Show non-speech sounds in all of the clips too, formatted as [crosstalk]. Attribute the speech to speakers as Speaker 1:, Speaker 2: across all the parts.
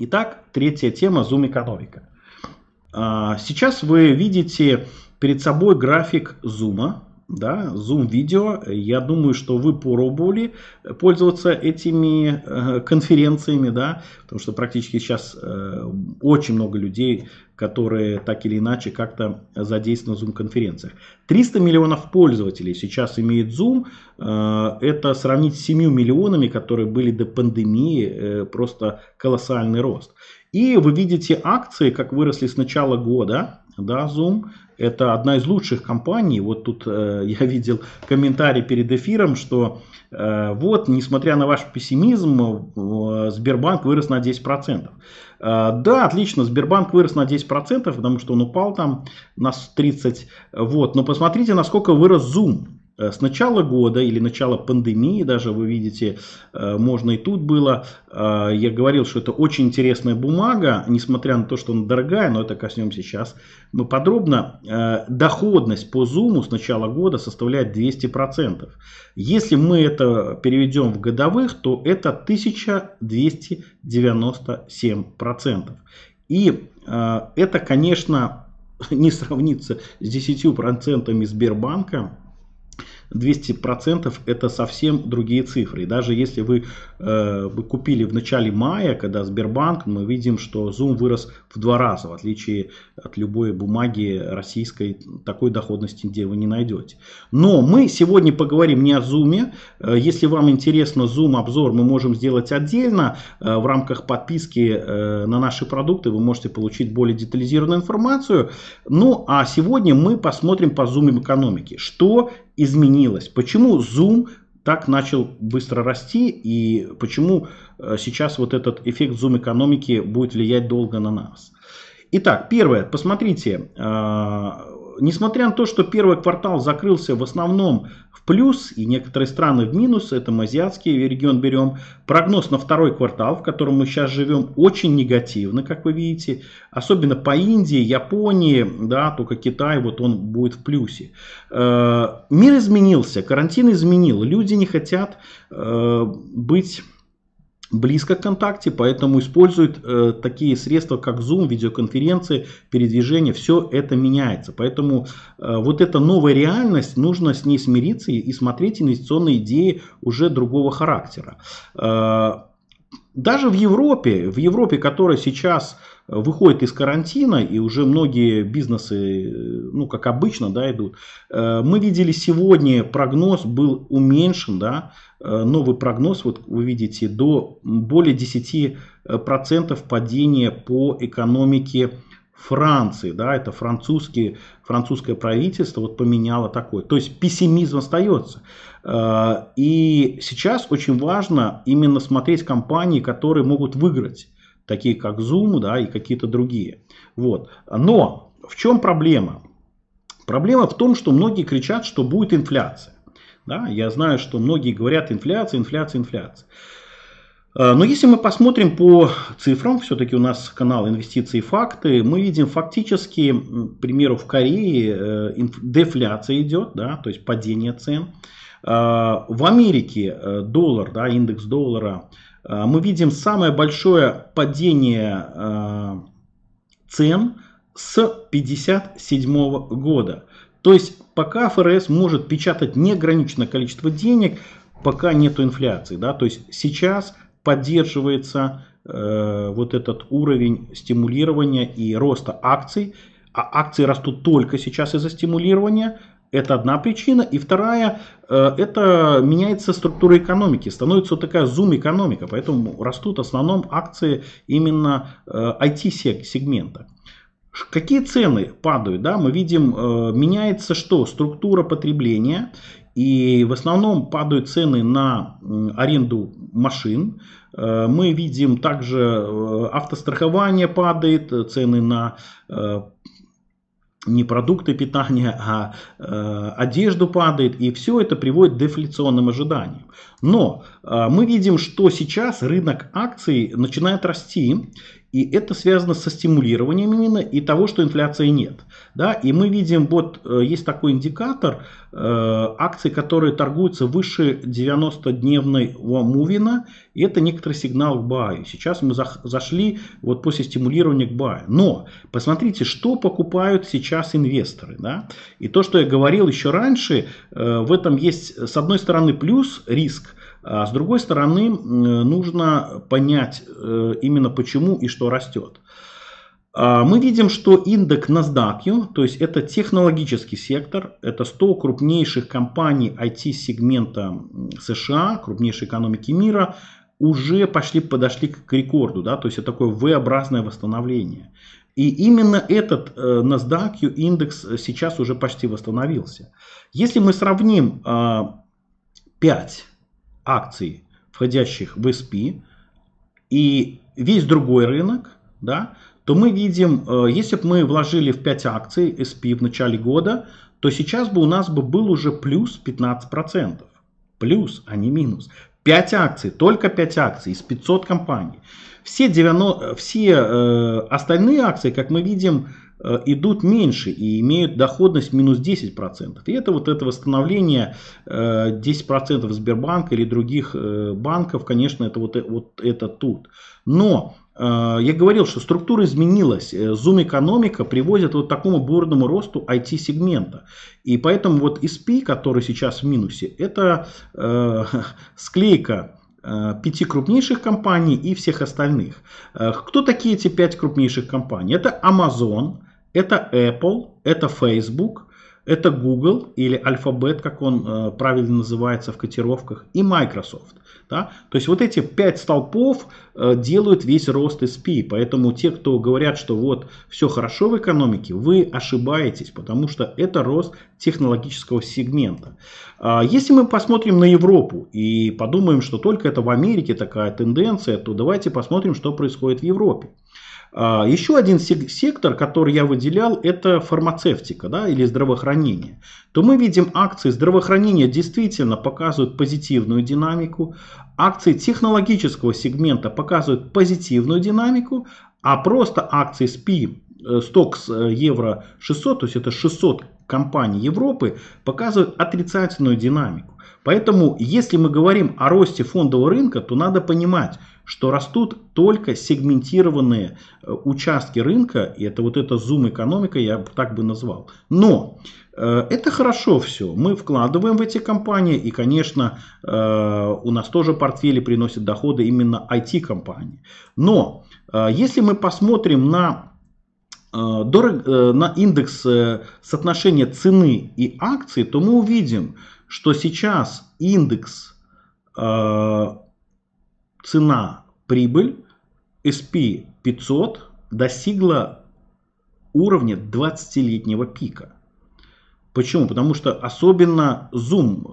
Speaker 1: Итак, третья тема Zoom экономика. А, сейчас вы видите перед собой график зума да, Zoom видео. Я думаю, что вы пробовали пользоваться этими э, конференциями, да, потому что практически сейчас э, очень много людей, которые так или иначе как-то задействованы в Zoom конференциях. 300 миллионов пользователей сейчас имеет Zoom. Э, это сравнить с 7 миллионами, которые были до пандемии, просто колоссальный рост. И вы видите акции, как выросли с начала года, да, Zoom. Это одна из лучших компаний. Вот тут э, [laughs] я видел комментарий перед эфиром, что э, вот, несмотря на ваш пессимизм, э, Сбербанк вырос на 10%. Э, да, отлично, Сбербанк вырос на 10%, потому что он упал там на 30%. Вот, но посмотрите, насколько вырос Zoom. Э, с начала года или начала пандемии даже, вы видите, э, можно и тут было. Э, я говорил, что это очень интересная бумага, несмотря на то, что она дорогая, но это коснемся сейчас. Мы подробно. Доходность по Zoom с начала года составляет 200%. Если мы это переведем в годовых, то это 1297%. И это, конечно, [laughs] не сравнится с 10% Сбербанка, 200% это совсем другие цифры. И даже если вы, э, вы купили в начале мая, когда Сбербанк, мы видим, что Zoom вырос в два раза, в отличие от любой бумаги российской, такой доходности где вы не найдете. Но мы сегодня поговорим не о Zoom. Э, если вам интересно Zoom обзор, мы можем сделать отдельно. Э, в рамках подписки э, на наши продукты вы можете получить более детализированную информацию. Ну а сегодня мы посмотрим по Zoom экономики что изменилось? Почему Zoom так начал быстро расти и почему э, сейчас вот этот эффект Zoom экономики будет влиять долго на нас? Итак, первое, посмотрите, э, несмотря на то, что первый квартал закрылся в основном в плюс и некоторые страны в минус, это мы азиатский регион берем, прогноз на второй квартал, в котором мы сейчас живем, очень негативно, как вы видите, особенно по Индии, Японии, да, только Китай, вот он будет в плюсе. Э, мир изменился, карантин изменил, люди не хотят э, быть близко к контакте, поэтому используют э, такие средства, как Zoom, видеоконференции, передвижение, все это меняется. Поэтому э, вот эта новая реальность, нужно с ней смириться и, смотреть инвестиционные идеи уже другого характера. Э, даже в Европе, в Европе, которая сейчас э, выходит из карантина, и уже многие бизнесы, э, ну, как обычно, да, идут. Э, мы видели сегодня прогноз был уменьшен, да, э, новый прогноз, вот вы видите, до более 10% падения по экономике Франции, да, это французские, французское правительство вот поменяло такое. То есть пессимизм остается. И сейчас очень важно именно смотреть компании, которые могут выиграть такие как Zoom да, и какие-то другие. Вот. Но в чем проблема? Проблема в том, что многие кричат, что будет инфляция. Да? Я знаю, что многие говорят инфляция, инфляция, инфляция. А, но если мы посмотрим по цифрам, все-таки у нас канал инвестиции и факты, мы видим фактически, к примеру, в Корее э, дефляция идет, да, то есть падение цен. А, в Америке э, доллар, да, индекс доллара Э, мы видим самое большое падение э, цен с 57 года. То есть пока ФРС может печатать неограниченное количество денег, пока нет инфляции. Да? То есть сейчас поддерживается э, вот этот уровень стимулирования и роста акций, а акции растут только сейчас из-за стимулирования – это одна причина. И вторая, э, это меняется структура экономики, становится вот такая зум-экономика, поэтому растут в основном акции именно IT-сегмента. Э, какие цены падают? Да? Мы видим, э, меняется что? Структура потребления. И в основном падают цены на аренду машин. Мы видим также автострахование падает, цены на не продукты питания, а э, одежду падает, и все это приводит к дефляционным ожиданиям. Но э, мы видим, что сейчас рынок акций начинает расти, и это связано со стимулированием именно и того, что инфляции нет. Да? И мы видим, вот э, есть такой индикатор, э, акции, которые торгуются выше 90-дневного мувина, и это некоторый сигнал к баю. Сейчас мы зашли вот после стимулирования к баю. Но посмотрите, что покупают сейчас инвесторы. Да? И то, что я говорил еще раньше, э, в этом есть, с одной стороны, плюс риск, а с другой стороны, нужно понять э, именно почему и что растет. А, мы видим, что индекс NASDAQ, то есть это технологический сектор, это 100 крупнейших компаний IT-сегмента США, крупнейшей экономики мира, уже пошли, подошли к рекорду, да, то есть это такое V-образное восстановление. И именно этот э, NASDAQ индекс э, сейчас уже почти восстановился. Если мы сравним 5 а, акций, входящих в SP, и весь другой рынок, да, то мы видим, э, если бы мы вложили в 5 акций SP в начале года, то сейчас бы у нас бы был уже плюс 15%. Плюс, а не минус. 5 акций, только 5 акций из 500 компаний. Все, 90, э, все э, остальные акции, как мы видим, Э, идут меньше и имеют доходность минус 10%. И это вот это восстановление 10% э, Сбербанка или других э, банков, конечно, это вот, вот это тут. Но я говорил, что структура изменилась. Zoom экономика приводит вот к такому бурному росту IT-сегмента. И поэтому вот SP, который сейчас в минусе, это э, [laughs] склейка пяти крупнейших компаний и всех остальных. Кто такие эти пять крупнейших компаний? Это Amazon, это Apple, это Facebook, это Google или Alphabet, как он э, правильно называется в котировках, и Microsoft. Да? То есть вот эти пять столпов э, делают весь рост SP. Поэтому те, кто говорят, что вот все хорошо в экономике, вы ошибаетесь, потому что это рост технологического сегмента. Э, если мы посмотрим на Европу и подумаем, что только это в Америке такая тенденция, то давайте посмотрим, что происходит в Европе. А, еще один сектор, который я выделял, это фармацевтика да, или здравоохранение. То мы видим акции здравоохранения действительно показывают позитивную динамику, акции технологического сегмента показывают позитивную динамику, а просто акции SPI, э, стокс э, евро 600, то есть это 600 компаний Европы показывают отрицательную динамику. Поэтому, если мы говорим о росте фондового рынка, то надо понимать, что растут только сегментированные э, участки рынка, и это вот эта зум-экономика, я так бы назвал. Но э, это хорошо все, мы вкладываем в эти компании, и, конечно, э, у нас тоже портфели приносят доходы именно IT-компании. Но э, если мы посмотрим на Э, дорого, э, на индекс э, соотношения цены и акции, то мы увидим, что сейчас индекс цена-прибыль SP 500 достигла уровня 20-летнего пика. Почему? Потому что особенно Zoom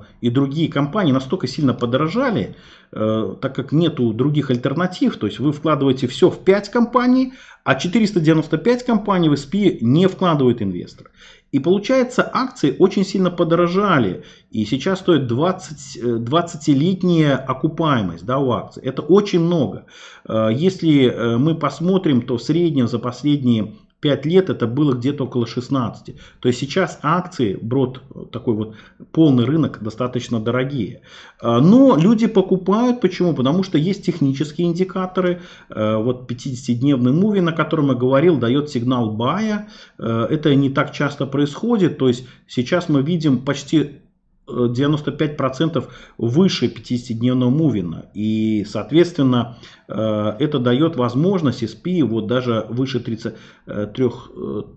Speaker 1: э, и другие компании настолько сильно подорожали, э, так как нету других альтернатив, то есть вы вкладываете все в 5 компаний, а 495 компаний в SP не вкладывает инвестор. И получается, акции очень сильно подорожали. И сейчас стоит 20, 20-летняя э, окупаемость да, у акций. Это очень много. Э, если э, мы посмотрим, то в среднем за последние 5 лет это было где-то около 16. То есть сейчас акции, брод такой вот полный рынок, достаточно дорогие. А, но люди покупают, почему? Потому что есть технические индикаторы. А, вот 50-дневный муви, на котором я говорил, дает сигнал бая. А, это не так часто происходит. То есть сейчас мы видим почти 95% выше 50-дневного мувина. И, соответственно, э, это дает возможность SP вот даже выше 33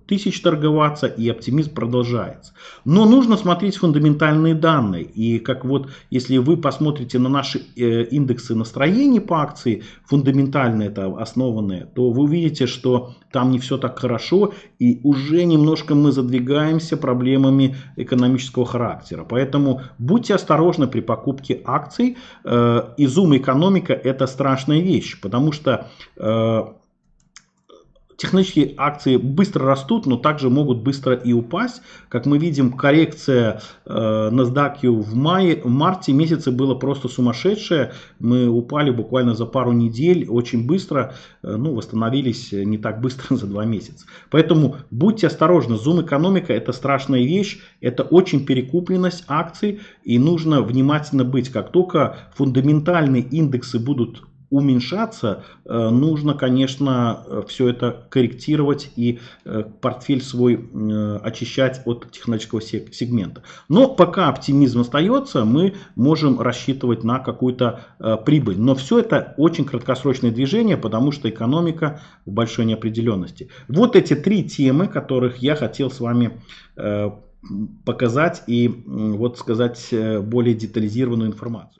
Speaker 1: тысяч торговаться, и оптимизм продолжается. Но нужно смотреть фундаментальные данные. И как вот, если вы посмотрите на наши э, индексы настроений по акции, фундаментально это основанные, то вы увидите, что там не все так хорошо, и уже немножко мы задвигаемся проблемами экономического характера. Поэтому Поэтому будьте осторожны при покупке акций. Э, Изум экономика это страшная вещь, потому что э, Технические акции быстро растут, но также могут быстро и упасть. Как мы видим, коррекция э, NASDAQ в мае, в марте месяце было просто сумасшедшее. Мы упали буквально за пару недель, очень быстро. Э, ну, восстановились не так быстро [laughs] за два месяца. Поэтому будьте осторожны. Зум-экономика это страшная вещь. Это очень перекупленность акций. И нужно внимательно быть. Как только фундаментальные индексы будут уменьшаться, э, нужно, конечно, э, все это корректировать и э, портфель свой очищать от технологического сегмента. Но пока оптимизм остается, мы можем рассчитывать на какую-то прибыль. Но все это очень краткосрочное движение, потому что экономика в большой неопределенности. Вот эти три темы, которых я хотел с вами показать и вот сказать более детализированную информацию.